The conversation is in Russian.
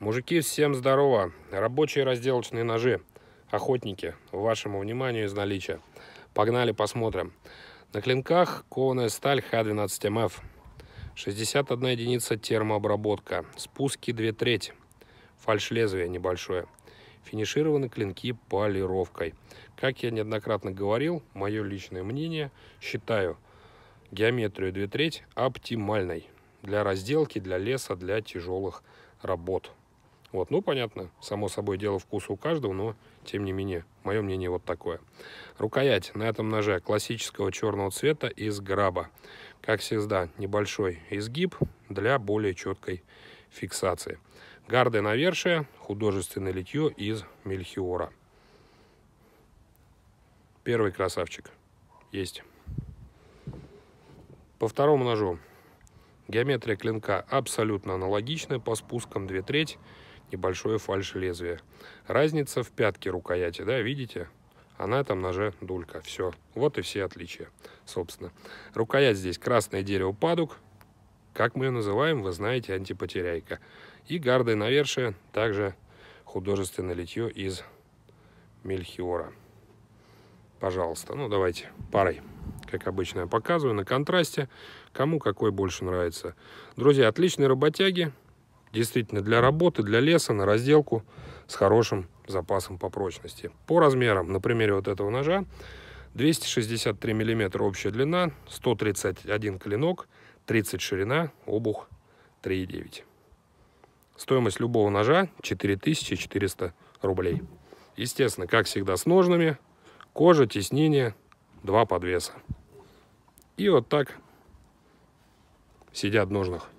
Мужики, всем здорово! Рабочие разделочные ножи, охотники, вашему вниманию из наличия. Погнали посмотрим. На клинках кованая сталь Х12МФ, эм 61 единица термообработка, спуски 2 трети, Фальшлезвие небольшое. Финишированы клинки полировкой. Как я неоднократно говорил, мое личное мнение, считаю геометрию 2 трети оптимальной для разделки, для леса, для тяжелых работ. Вот, ну, понятно, само собой, дело вкуса у каждого, но, тем не менее, мое мнение вот такое. Рукоять на этом ноже классического черного цвета из граба. Как всегда, небольшой изгиб для более четкой фиксации. Гарды навершие, художественное литье из мельхиора. Первый красавчик. Есть. По второму ножу Геометрия клинка абсолютно аналогичная по спускам 2 треть, небольшое фальш лезвие. Разница в пятке рукояти, да, видите? Она на этом ноже дулька. Все. Вот и все отличия, собственно. Рукоять здесь красное дерево падук. Как мы ее называем, вы знаете, антипотеряйка. И гарды навершие также художественное литье из мельхиора. Пожалуйста. Ну, давайте парой как обычно я показываю, на контрасте, кому какой больше нравится. Друзья, отличные работяги, действительно для работы, для леса, на разделку с хорошим запасом по прочности. По размерам, на примере вот этого ножа, 263 мм общая длина, 131 клинок, 30 ширина, обух 3,9. Стоимость любого ножа 4400 рублей. Естественно, как всегда с ножными, кожа, теснение, два подвеса. И вот так сидят в ножнах.